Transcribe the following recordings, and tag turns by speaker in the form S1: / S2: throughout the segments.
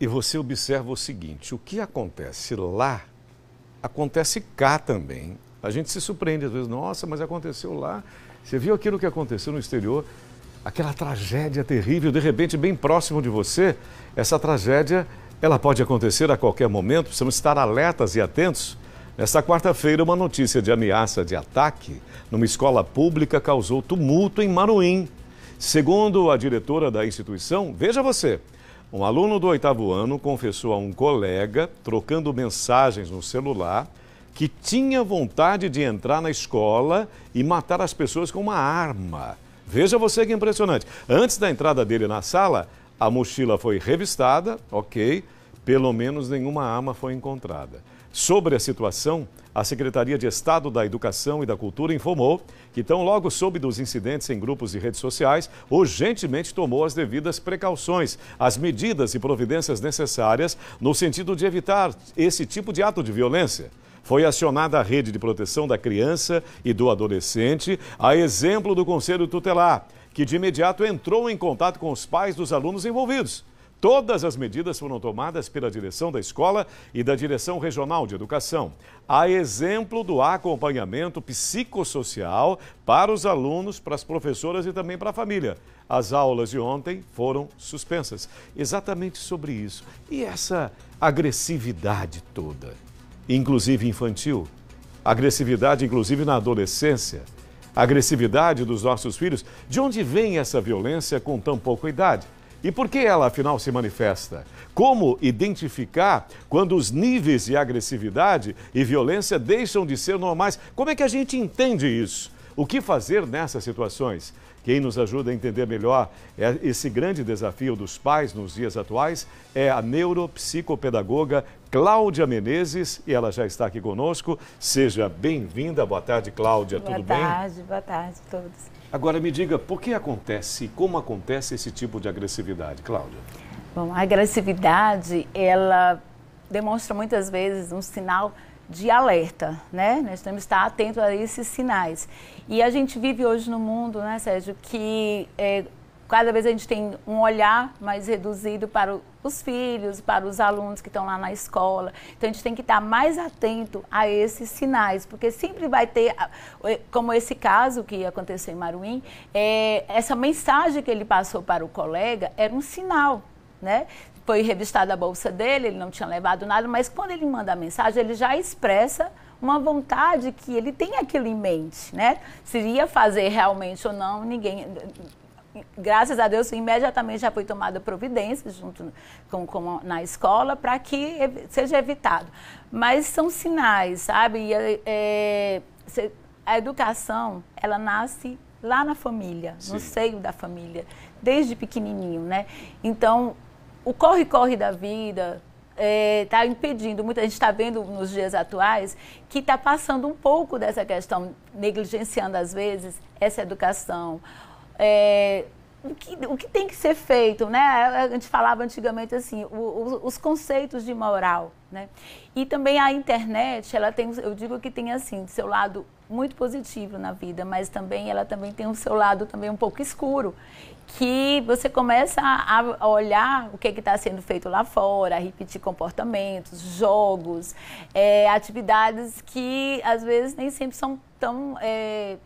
S1: E você observa o seguinte: o que acontece lá, acontece cá também. A gente se surpreende às vezes, nossa, mas aconteceu lá. Você viu aquilo que aconteceu no exterior, aquela tragédia terrível, de repente, bem próximo de você, essa tragédia ela pode acontecer a qualquer momento, precisamos estar alertas e atentos. Nesta quarta-feira, uma notícia de ameaça de ataque numa escola pública causou tumulto em Maruim. Segundo a diretora da instituição, veja você, um aluno do oitavo ano confessou a um colega, trocando mensagens no celular, que tinha vontade de entrar na escola e matar as pessoas com uma arma. Veja você que impressionante. Antes da entrada dele na sala, a mochila foi revistada, ok, pelo menos nenhuma arma foi encontrada. Sobre a situação, a Secretaria de Estado da Educação e da Cultura informou que, tão logo soube dos incidentes em grupos e redes sociais, urgentemente tomou as devidas precauções, as medidas e providências necessárias no sentido de evitar esse tipo de ato de violência foi acionada a rede de proteção da criança e do adolescente, a exemplo do Conselho Tutelar, que de imediato entrou em contato com os pais dos alunos envolvidos. Todas as medidas foram tomadas pela direção da escola e da direção regional de educação, a exemplo do acompanhamento psicossocial para os alunos, para as professoras e também para a família. As aulas de ontem foram suspensas. Exatamente sobre isso. E essa agressividade toda, inclusive infantil, agressividade inclusive na adolescência, agressividade dos nossos filhos, de onde vem essa violência com tão pouca idade? E por que ela, afinal, se manifesta? Como identificar quando os níveis de agressividade e violência deixam de ser normais? Como é que a gente entende isso? O que fazer nessas situações? Quem nos ajuda a entender melhor é esse grande desafio dos pais nos dias atuais é a neuropsicopedagoga Cláudia Menezes, e ela já está aqui conosco. Seja bem-vinda. Boa tarde, Cláudia. Boa Tudo tarde, bem? Boa
S2: tarde, boa tarde a todos.
S1: Agora me diga, por que acontece e como acontece esse tipo de agressividade, Cláudia?
S2: Bom, a agressividade, ela demonstra muitas vezes um sinal de alerta, né? Nós temos que estar atento a esses sinais. E a gente vive hoje no mundo, né, Sérgio, que é, cada vez a gente tem um olhar mais reduzido para os filhos, para os alunos que estão lá na escola. Então a gente tem que estar mais atento a esses sinais, porque sempre vai ter, é, como esse caso que aconteceu em Maruim, é, essa mensagem que ele passou para o colega era um sinal né? Foi revistada a bolsa dele, ele não tinha levado nada, mas quando ele manda a mensagem, ele já expressa uma vontade que ele tem aquilo em mente, né? Seria fazer realmente ou não, ninguém graças a Deus, imediatamente já foi tomada providência junto com, com na escola para que seja evitado. Mas são sinais, sabe? E, é, a educação, ela nasce lá na família, Sim. no seio da família, desde pequenininho, né? Então, o corre-corre da vida está é, tá impedindo, muita, a gente está vendo nos dias atuais que está passando um pouco dessa questão, negligenciando às vezes essa educação. É, o que, o que tem que ser feito, né? A gente falava antigamente assim, o, o, os conceitos de moral, né? E também a internet, ela tem, eu digo que tem assim, de seu lado muito positivo na vida, mas também ela também tem o seu lado também um pouco escuro, que você começa a, a olhar o que é está sendo feito lá fora, a repetir comportamentos, jogos, é, atividades que às vezes nem sempre são tão é,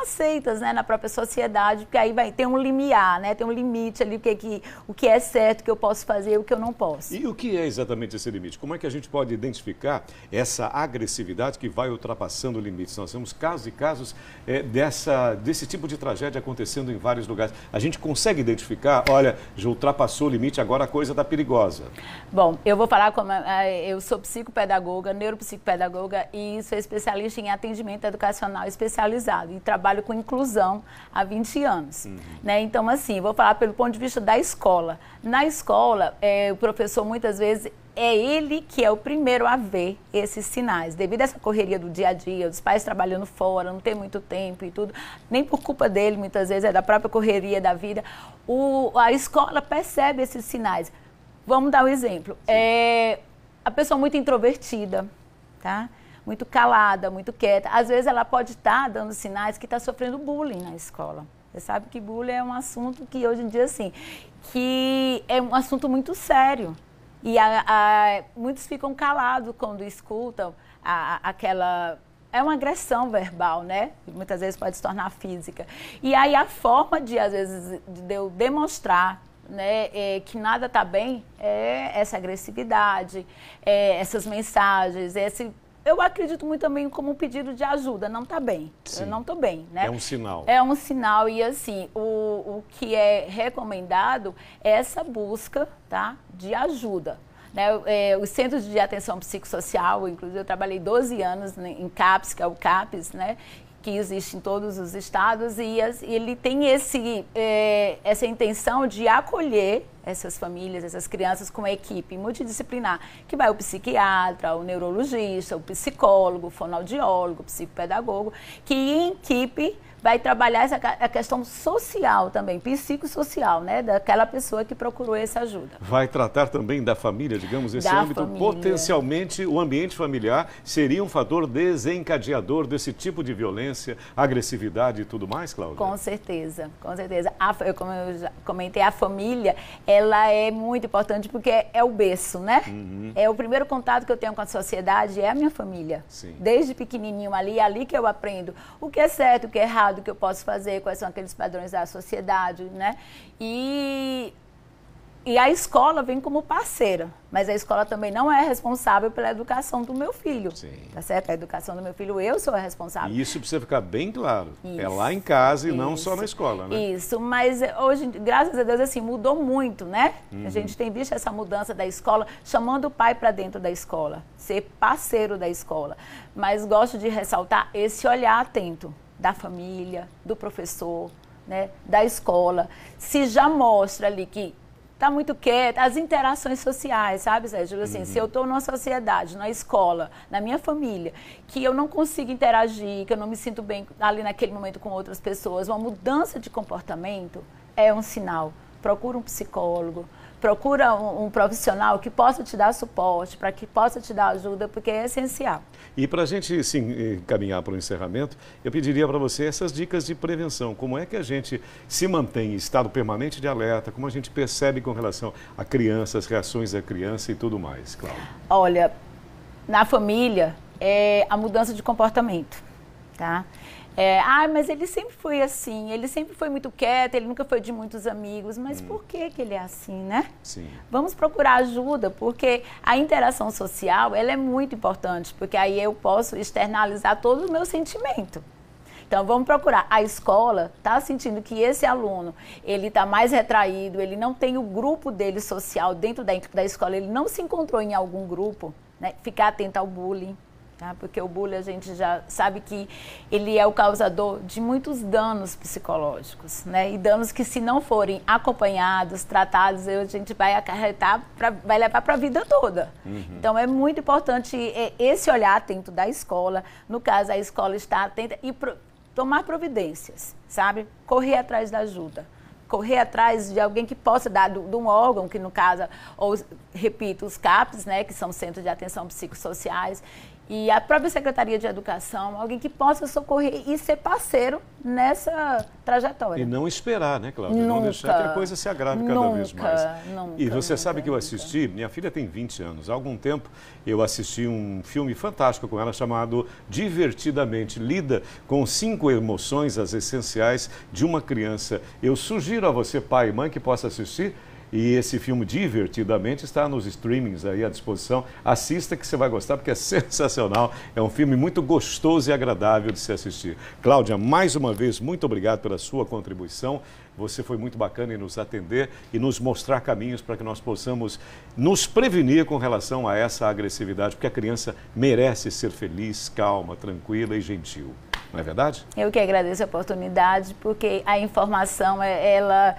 S2: aceitas né, na própria sociedade, porque aí vai ter um limiar, né, tem um limite ali, o que, é que, o que é certo que eu posso fazer
S1: e o que eu não posso. E o que é exatamente esse limite? Como é que a gente pode identificar essa agressividade que vai ultrapassando limites? Nós temos casos e casos é, dessa, desse tipo de tragédia acontecendo em vários lugares. A gente consegue identificar, olha, já ultrapassou o limite, agora a coisa está perigosa. Bom,
S2: eu vou falar como é, eu sou psicopedagoga, neuropsicopedagoga e sou especialista em atendimento educacional especializado e trabalho trabalho com inclusão há 20 anos. Uhum. Né? Então, assim, vou falar pelo ponto de vista da escola. Na escola, é, o professor muitas vezes é ele que é o primeiro a ver esses sinais. Devido a essa correria do dia a dia, os pais trabalhando fora, não tem muito tempo e tudo, nem por culpa dele, muitas vezes, é da própria correria da vida, o, a escola percebe esses sinais. Vamos dar um exemplo. Sim. É, a pessoa muito introvertida, tá? muito calada, muito quieta. Às vezes ela pode estar tá dando sinais que está sofrendo bullying na escola. Você sabe que bullying é um assunto que hoje em dia, assim, que é um assunto muito sério. E a, a, muitos ficam calados quando escutam a, aquela é uma agressão verbal, né? Muitas vezes pode se tornar física. E aí a forma de, às vezes, de eu demonstrar né, é, que nada está bem é essa agressividade, é essas mensagens, esse eu acredito muito também como um pedido de ajuda. Não está bem. Sim. Eu não estou bem, né? É um sinal. É um sinal e assim, o, o que é recomendado é essa busca, tá? De ajuda. Né, é, os centros de atenção psicossocial, inclusive eu trabalhei 12 anos em CAPS, que é o CAPS, né, que existe em todos os estados, e, as, ele tem esse, é, essa intenção de acolher essas famílias, essas crianças com a equipe multidisciplinar, que vai o psiquiatra, o neurologista, o psicólogo, o fonoaudiólogo, o psicopedagogo, que em equipe vai trabalhar essa, a questão social também, psicossocial, né? Daquela pessoa que procurou essa ajuda.
S1: Vai tratar também da família, digamos, esse da âmbito. Família. Potencialmente, o ambiente familiar seria um fator desencadeador desse tipo de violência, agressividade e tudo mais, Cláudia?
S2: Com certeza, com certeza. A, como eu já comentei, a família é ela é muito importante porque é o berço, né? Uhum. É o primeiro contato que eu tenho com a sociedade é a minha família. Sim. Desde pequenininho ali, é ali que eu aprendo o que é certo, o que é errado, o que eu posso fazer, quais são aqueles padrões da sociedade, né? E e a escola vem como parceira, mas a escola também não é responsável pela educação do meu filho. Sim. Tá certo? A educação do meu filho, eu sou a responsável.
S1: Isso precisa ficar bem claro. É isso, é lá em casa e isso, não só na escola, né?
S2: Isso, mas eh, hoje, graças a Deus, assim, mudou muito, né? Uhum. A gente tem visto essa mudança da escola, chamando o pai para dentro da escola, ser parceiro da escola. Mas gosto de ressaltar esse olhar atento da família, do professor, né, da escola. Se já mostra ali que está muito quieto. As interações sociais, sabe, Sérgio? Assim, uhum. se eu estou numa sociedade, na escola, na minha família, que eu não consigo interagir, que eu não me sinto bem ali naquele momento com outras pessoas, uma mudança de comportamento é um sinal. Procura um psicólogo, procura um, um, profissional que possa te dar suporte, para que possa te dar ajuda, porque é essencial.
S1: E para a gente sim, caminhar para o encerramento, eu pediria para você essas dicas de prevenção. Como é que a gente se mantém em estado permanente de alerta? Como a gente percebe com relação a crianças, reações da criança e tudo mais, Cláudia?
S2: Olha, na família, é a mudança de comportamento, tá? É, ah, mas ele sempre foi assim, ele sempre foi muito quieto, ele nunca foi de muitos amigos. Mas hum. por que, que ele é assim, né? Sim. Vamos procurar ajuda, porque a interação social ela é muito importante, porque aí eu posso externalizar todo o meu sentimento. Então vamos procurar. A escola está sentindo que esse aluno ele está mais retraído, ele não tem o grupo dele social dentro da, da escola, ele não se encontrou em algum grupo, né? Ficar atento ao bullying. Tá? Porque o bullying a gente já sabe que ele é o causador de muitos danos psicológicos, né? E danos que se não forem acompanhados, tratados, a gente vai acarretar, pra, vai levar para a vida toda. Uhum. Então é muito importante é, esse olhar atento da escola, no caso a escola está atenta e pro, tomar providências, sabe? Correr atrás da ajuda correr atrás de alguém que possa dar de um órgão, que no caso, ou, repito, os CAPs, né, que são Centros de Atenção Psicossociais, e a própria Secretaria de Educação, alguém que possa socorrer e ser parceiro nessa trajetória.
S1: E não esperar, né, Cláudia? Nunca, não deixar que a coisa se agrave cada nunca, vez mais. Nunca, e você nunca, sabe que eu assisti, minha filha tem 20 anos, há algum tempo eu assisti um filme fantástico com ela chamado Divertidamente. Lida com cinco emoções, as essenciais de uma criança. Eu sugiro a você, pai e mãe, que possa assistir e esse filme, divertidamente, está nos streamings aí à disposição. Assista que você vai gostar, porque é sensacional. É um filme muito gostoso e agradável de se assistir. Cláudia, mais uma vez, muito obrigado pela sua contribuição. Você foi muito bacana em nos atender e nos mostrar caminhos para que nós possamos nos prevenir com relação a essa agressividade, porque a criança merece ser feliz, calma, tranquila e gentil. Não é verdade?
S2: Eu que agradeço a oportunidade, porque a informação, é, ela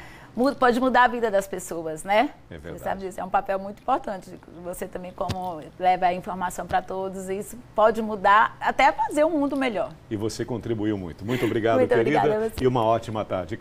S2: pode mudar a vida das pessoas, né? É verdade. Você sabe disso, é um papel muito importante. Você também, como leva a informação para todos, isso pode mudar, até fazer um mundo melhor.
S1: E você contribuiu muito. Muito obrigado, muito querida. E uma ótima tarde.